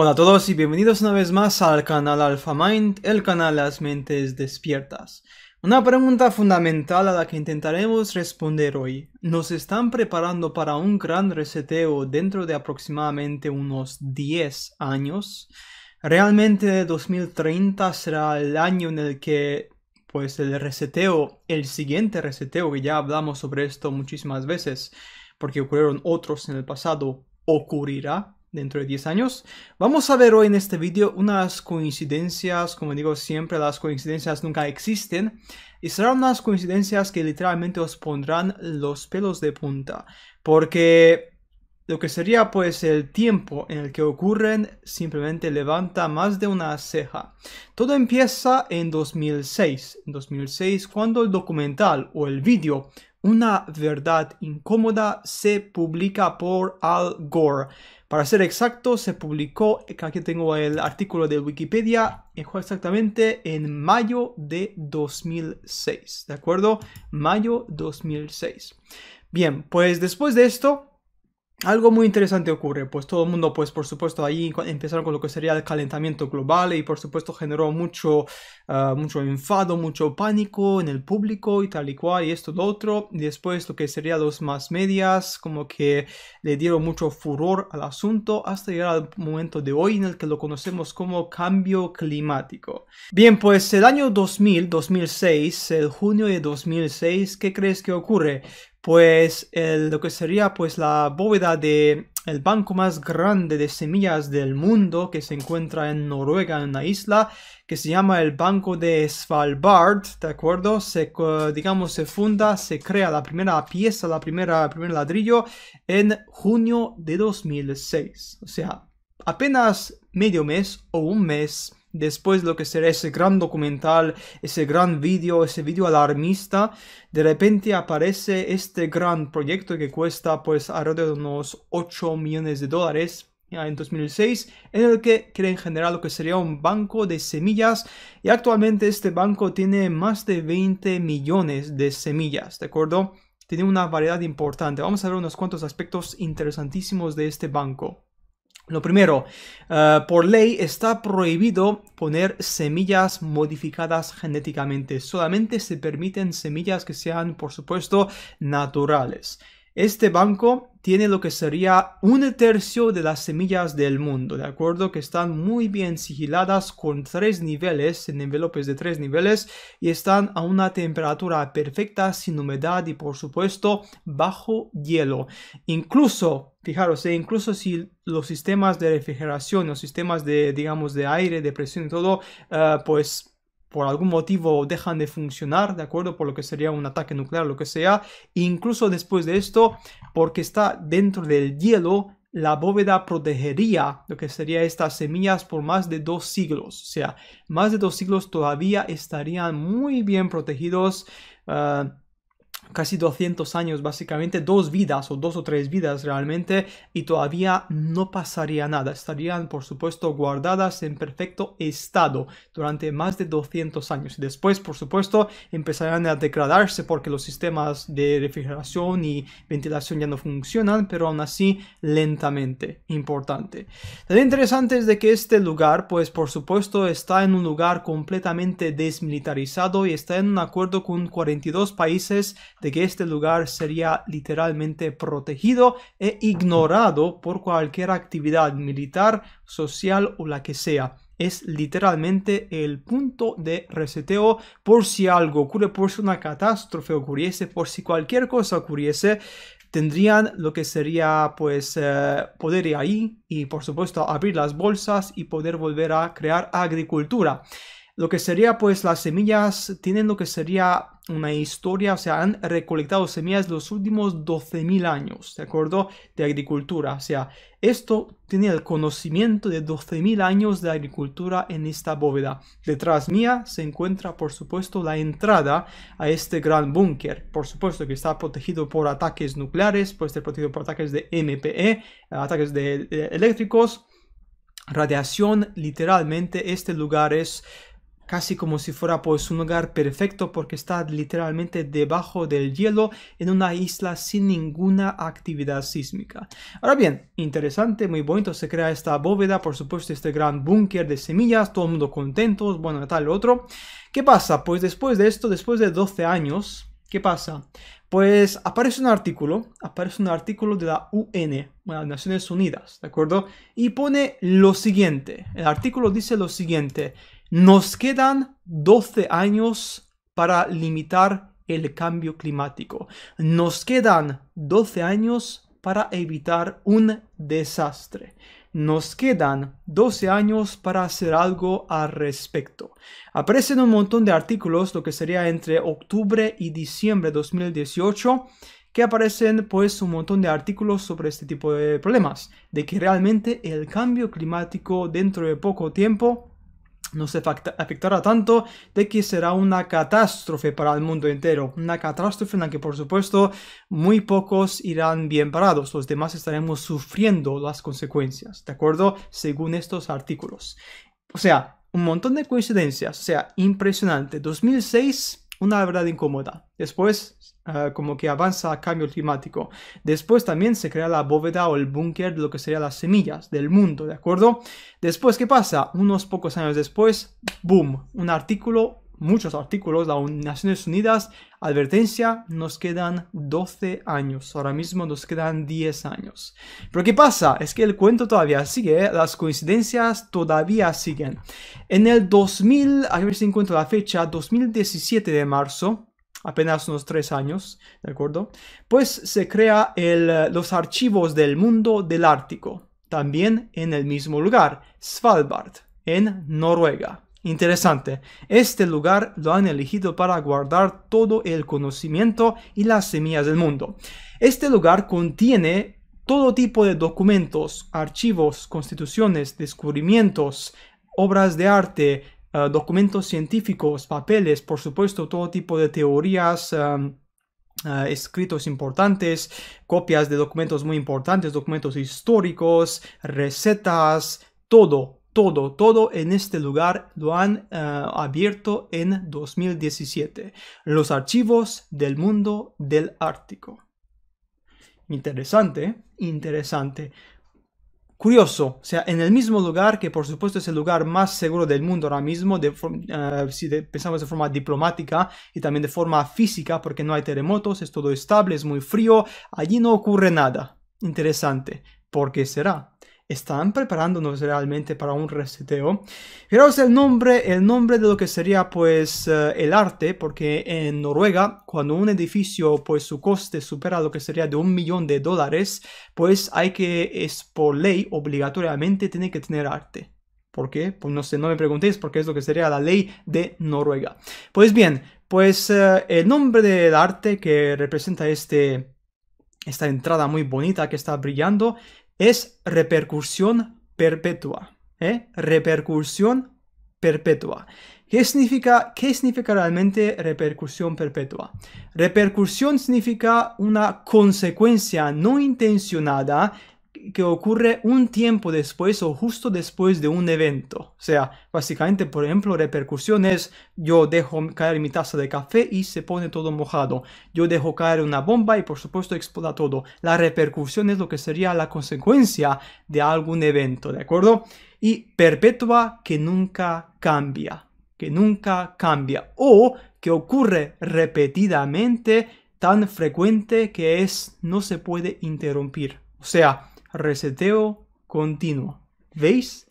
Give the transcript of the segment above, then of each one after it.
Hola a todos y bienvenidos una vez más al canal Mind, el canal las mentes despiertas. Una pregunta fundamental a la que intentaremos responder hoy. Nos están preparando para un gran reseteo dentro de aproximadamente unos 10 años. Realmente 2030 será el año en el que pues el reseteo, el siguiente reseteo, que ya hablamos sobre esto muchísimas veces, porque ocurrieron otros en el pasado, ocurrirá dentro de 10 años. Vamos a ver hoy en este vídeo unas coincidencias, como digo siempre, las coincidencias nunca existen, y serán unas coincidencias que literalmente os pondrán los pelos de punta, porque lo que sería pues el tiempo en el que ocurren simplemente levanta más de una ceja. Todo empieza en 2006, en 2006 cuando el documental o el vídeo una verdad incómoda se publica por Al Gore. Para ser exacto, se publicó, aquí tengo el artículo de Wikipedia, exactamente en mayo de 2006, ¿de acuerdo? Mayo 2006. Bien, pues después de esto, algo muy interesante ocurre, pues todo el mundo, pues por supuesto, ahí empezaron con lo que sería el calentamiento global y por supuesto generó mucho, ah, mucho enfado, mucho pánico en el público y tal y cual y esto, lo otro. Después lo que sería los más medias, como que le dieron mucho furor al asunto hasta llegar al momento de hoy en el que lo conocemos como cambio climático. Bien, pues el año 2000, 2006, el junio de 2006, ¿qué crees que ocurre? pues lo que sería pues la bóveda de el banco más grande de semillas del mundo que se encuentra en Noruega, en la isla que se llama el Banco de Svalbard, ¿de acuerdo? Se, digamos, se funda, se crea la primera pieza, la primera, el primer ladrillo en junio de 2006. O sea, apenas medio mes o un mes Después lo que será ese gran documental, ese gran vídeo, ese vídeo alarmista, de repente aparece este gran proyecto que cuesta pues alrededor de unos 8 millones de dólares en 2006, en el que quieren generar lo que sería un banco de semillas y actualmente este banco tiene más de 20 millones de semillas, ¿de acuerdo? Tiene una variedad importante. Vamos a ver unos cuantos aspectos interesantísimos de este banco. Lo primero, eh, por ley está prohibido poner semillas modificadas genéticamente. Solamente se permiten semillas que sean, por supuesto, naturales. Este banco tiene lo que sería un tercio de las semillas del mundo, ¿de acuerdo? Que están muy bien sigiladas con tres niveles, en envelopes de tres niveles, y están a una temperatura perfecta, sin humedad y por supuesto bajo hielo. Incluso Fijaros, e incluso si los sistemas de refrigeración, los sistemas de, digamos, de aire, de presión y todo, eh, pues por algún motivo dejan de funcionar, ¿de acuerdo? Por lo que sería un ataque nuclear, lo que sea. Incluso después de esto, porque está dentro del hielo, la bóveda protegería lo que serían estas semillas por más de dos siglos. O sea, más de dos siglos todavía estarían muy bien protegidos. Eh, casi 200 años básicamente, dos vidas o dos o tres vidas realmente y todavía no pasaría nada. Estarían por supuesto guardadas en perfecto estado durante más de 200 años. Y después por supuesto empezarían a degradarse porque los sistemas de refrigeración y ventilación ya no funcionan, pero aún así lentamente. Importante. Lo interesante es de que este lugar pues por supuesto está en un lugar completamente desmilitarizado y está en un acuerdo con 42 países de que este lugar sería literalmente protegido e ignorado por cualquier actividad militar, social o la que sea es literalmente el punto de reseteo por si algo ocurre, por si una catástrofe ocurriese, por si cualquier cosa ocurriese, tendrían lo que sería pues eh, poder ir ahí y por supuesto abrir las bolsas y poder volver a crear agricultura. Lo que sería pues las semillas tienen lo que sería una historia, o sea, han recolectado semillas los últimos 12.000 años, ¿de acuerdo? De agricultura, o sea, esto tiene el conocimiento de 12.000 años de agricultura en esta bóveda. Detrás mía se encuentra, por supuesto, la entrada a este gran búnker, por supuesto que está protegido por ataques nucleares, puede estar protegido por ataques de MPE, ataques de eléctricos, radiación, literalmente este lugar es casi como si fuera pues un lugar perfecto porque está literalmente debajo del hielo en una isla sin ninguna actividad sísmica. Ahora bien, interesante, muy bonito, se crea esta bóveda, por supuesto este gran búnker de semillas, todo el mundo contentos, bueno, tal, otro. ¿Qué pasa? Pues después de esto, después de 12 años, ¿Qué pasa? Pues aparece un artículo, aparece un artículo de la UN, las Naciones Unidas, ¿de acuerdo? Y pone lo siguiente, el artículo dice lo siguiente, nos quedan 12 años para limitar el cambio climático. Nos quedan 12 años para evitar un desastre. Nos quedan 12 años para hacer algo al respecto. Aparecen un montón de artículos, lo que sería entre octubre y diciembre de 2018, que aparecen pues un montón de artículos sobre este tipo de problemas, de que realmente el cambio climático dentro de poco tiempo no se afectará tanto de que será una catástrofe para el mundo entero, una catástrofe en la que por supuesto muy pocos irán bien parados, los demás estaremos sufriendo las consecuencias, ¿de acuerdo? Según estos artículos. O sea, un montón de coincidencias, o sea, impresionante. 2006 una verdad incómoda. Después, ah, como que avanza el cambio climático. Después también se crea la bóveda o el búnker de lo que serían las semillas del mundo, ¿de acuerdo? Después, ¿qué pasa? Unos pocos años después, boom, un artículo muchos artículos, las Naciones Unidas, advertencia, nos quedan 12 años, ahora mismo nos quedan 10 años. Pero ¿qué pasa? Es que el cuento todavía sigue, ¿eh? las coincidencias todavía siguen. En el 2000, a ver si encuentro la fecha, 2017 de marzo, apenas unos 3 años, ¿de acuerdo? Pues se crea el, los archivos del mundo del Ártico, también en el mismo lugar, Svalbard, en Noruega. Interesante, este lugar lo han elegido para guardar todo el conocimiento y las semillas del mundo. Este lugar contiene todo tipo de documentos, archivos, constituciones, descubrimientos, obras de arte, eh, documentos científicos, papeles, por supuesto, todo tipo de teorías. Em, eh, escritos importantes, copias de documentos muy importantes, documentos históricos, recetas, todo, todo, todo en este lugar lo han eh, abierto en 2017, los archivos del mundo del Ártico. Interesante, interesante. Curioso, o sea, en el mismo lugar que por supuesto es el lugar más seguro del mundo ahora mismo, eh, si pensamos de forma diplomática y también de forma física, porque no hay terremotos, es todo estable, es muy frío, allí no ocurre nada. Interesante, ¿por qué será? están preparándonos realmente para un reseteo. Fijaros el nombre, el nombre de lo que sería pues eh, el arte, porque en Noruega cuando un edificio pues su coste supera lo que sería de un millón de dólares, pues hay que, es por ley, obligatoriamente tiene que tener arte. ¿Por qué? Pues no sé, no me preguntéis porque es lo que sería la ley de Noruega. Pues bien, pues eh, el nombre del arte que representa este, esta entrada muy bonita que está brillando es repercusión perpetua. ¿eh? Repercusión perpetua. ¿Qué significa, ¿Qué significa realmente repercusión perpetua? Repercusión significa una consecuencia no intencionada que ocurre un tiempo después o justo después de un evento. O sea, básicamente, por ejemplo, repercusiones, yo dejo caer mi taza de café y se pone todo mojado. Yo dejo caer una bomba y por supuesto explota todo. La repercusión es lo que sería la consecuencia de algún evento, ¿de acuerdo? Y perpetua que nunca cambia, que nunca cambia o que ocurre repetidamente tan frecuente que es no se puede interrumpir. O sea, reseteo continuo. ¿Veis?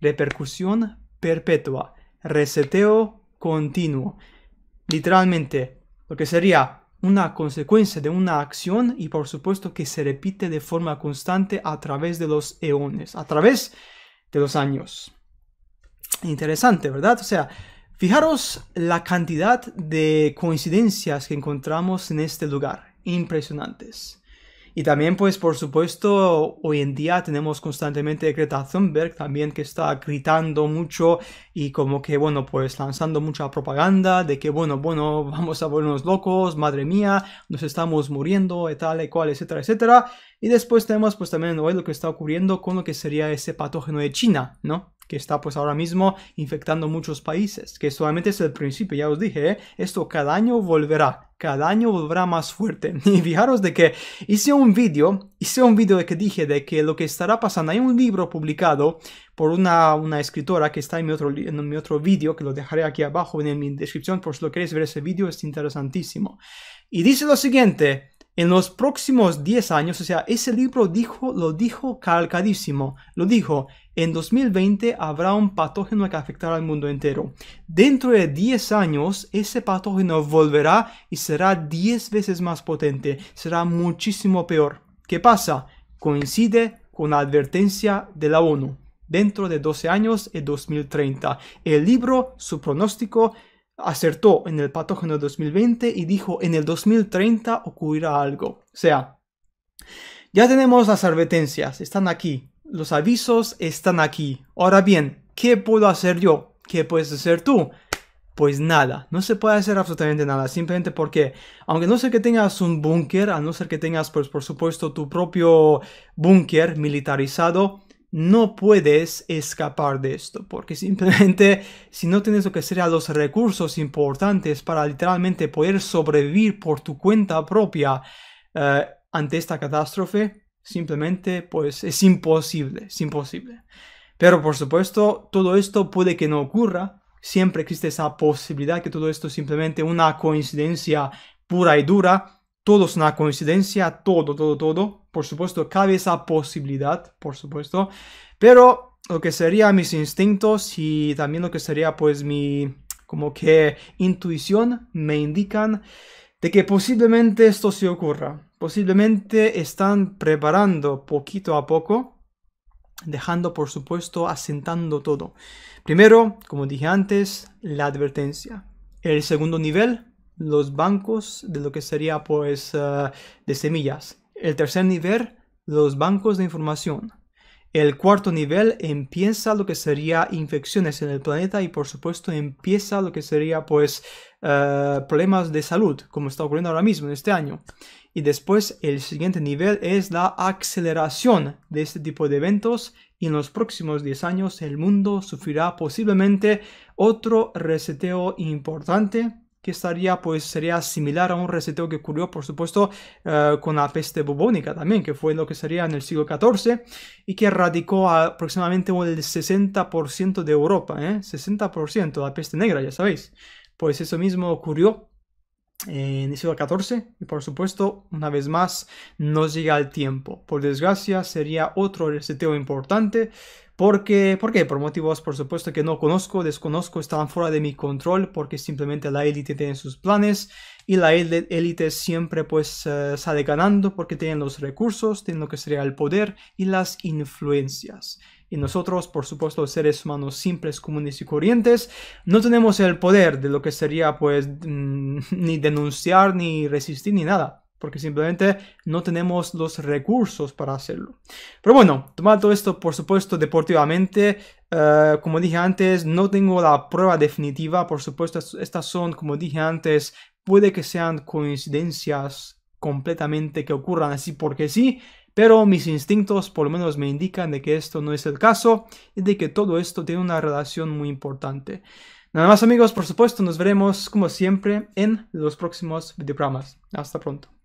Repercusión perpetua. Reseteo continuo. Literalmente, lo que sería una consecuencia de una acción y por supuesto que se repite de forma constante a través de los eones, a través de los años. Interesante, ¿verdad? O sea, fijaros la cantidad de coincidencias que encontramos en este lugar, impresionantes. Y también, pues por supuesto, hoy en día tenemos constantemente Greta Thunberg también que está gritando mucho y como que, bueno, pues lanzando mucha propaganda de que, bueno, bueno, vamos a volvernos locos, madre mía, nos estamos muriendo, y tal y cual, etcétera, etcétera. Y después tenemos pues también hoy lo que está ocurriendo con lo que sería ese patógeno de China, ¿no? que está pues ahora mismo infectando muchos países, que solamente es el principio, ya os dije, ¿eh? esto cada año volverá, cada año volverá más fuerte. Y fijaros de que hice un vídeo, hice un vídeo de que dije de que lo que estará pasando, hay un libro publicado por una, una escritora que está en mi otro, en mi otro vídeo, que lo dejaré aquí abajo en mi descripción por si lo queréis ver ese vídeo, es interesantísimo. Y dice lo siguiente, en los próximos 10 años, o sea, ese libro dijo, lo dijo calcadísimo, lo dijo, en 2020 habrá un patógeno que afectará al mundo entero. Dentro de 10 años, ese patógeno volverá y será 10 veces más potente, será muchísimo peor. ¿Qué pasa? Coincide con la advertencia de la ONU. Dentro de 12 años, en 2030. El libro, su pronóstico, acertó en el patógeno 2020 y dijo en el 2030 ocurrirá algo. O sea, ya tenemos las advertencias, están aquí, los avisos están aquí. Ahora bien, ¿qué puedo hacer yo? ¿Qué puedes hacer tú? Pues nada, no se puede hacer absolutamente nada, simplemente porque, aunque no sé que tengas un búnker, a no ser que tengas, pues por supuesto, tu propio búnker militarizado, no puedes escapar de esto, porque simplemente si no tienes lo que serían los recursos importantes para literalmente poder sobrevivir por tu cuenta propia eh, ante esta catástrofe, simplemente pues es imposible, es imposible. Pero por supuesto, todo esto puede que no ocurra, siempre existe esa posibilidad que todo esto es simplemente una coincidencia pura y dura, todo es una coincidencia, todo, todo, todo, por supuesto, cabe esa posibilidad, por supuesto, pero lo que serían mis instintos y también lo que sería pues mi como que intuición me indican de que posiblemente esto se ocurra. Posiblemente están preparando poquito a poco, dejando por supuesto asentando todo. Primero, como dije antes, la advertencia. El segundo nivel, los bancos de lo que sería pues eh, de semillas el tercer nivel, los bancos de información. El cuarto nivel empieza lo que sería infecciones en el planeta y por supuesto empieza lo que sería pues eh, problemas de salud, como está ocurriendo ahora mismo en este año. Y después el siguiente nivel es la aceleración de este tipo de eventos y en los próximos 10 años el mundo sufrirá posiblemente otro reseteo importante que estaría, pues sería similar a un reseteo que ocurrió, por supuesto, eh, con la peste bubónica también, que fue lo que sería en el siglo XIV y que radicó aproximadamente el 60% de Europa, ¿eh? 60% la peste negra, ya sabéis. Pues eso mismo ocurrió en el siglo XIV y por supuesto una vez más no llega el tiempo. Por desgracia sería otro reseteo importante porque, ¿por qué? Por motivos por supuesto que no conozco, desconozco, están fuera de mi control porque simplemente la élite tiene sus planes y la élite siempre pues eh, sale ganando porque tienen los recursos, tienen lo que sería el poder y las influencias y nosotros, por supuesto, seres humanos simples, comunes y corrientes, no tenemos el poder de lo que sería, pues, mm, ni denunciar, ni resistir, ni nada. Porque simplemente no tenemos los recursos para hacerlo. Pero bueno, tomar todo esto, por supuesto, deportivamente, eh, como dije antes, no tengo la prueba definitiva, por supuesto, estas son, como dije antes, puede que sean coincidencias completamente que ocurran así porque sí, pero mis instintos por lo menos me indican de que esto no es el caso y de que todo esto tiene una relación muy importante. Nada más amigos, por supuesto, nos veremos como siempre en los próximos videogramas. Hasta pronto.